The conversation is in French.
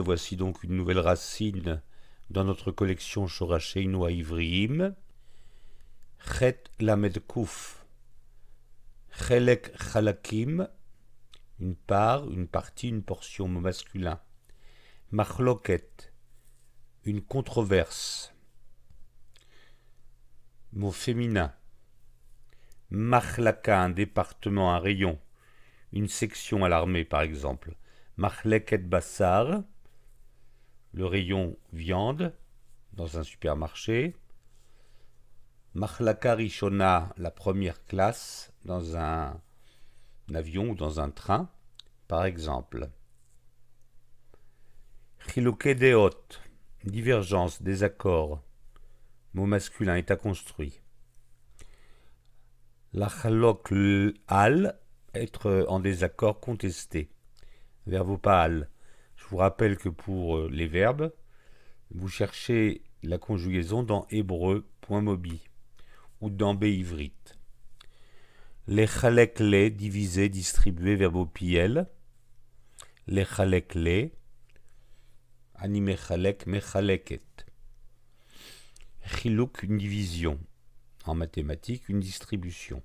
voici donc une nouvelle racine dans notre collection Choracheinu à Ivrim. Chet Lamed Kouf. Chelek Chalakim. Une part, une partie, une portion mot masculin. Machloket. Une controverse. Mot féminin. Machlaka, un département, un rayon. Une section à l'armée, par exemple. Mahleket Bassar, le rayon viande dans un supermarché. Makhlaka Rishona, la première classe dans un, avion ou dans un train, par exemple. Chilokedeot, divergence, désaccord. Mot masculin est à construit. L'achalok al, être en désaccord, contesté vos pâles. Je vous rappelle que pour euh, les verbes, vous cherchez la conjugaison dans hébreu.mobi ou dans béivrite. Les chalek les, diviser, distribuer, verbe au piel. Les chalek les, animé chalek, mechaleket. Chilouk, une division. En mathématiques, une distribution.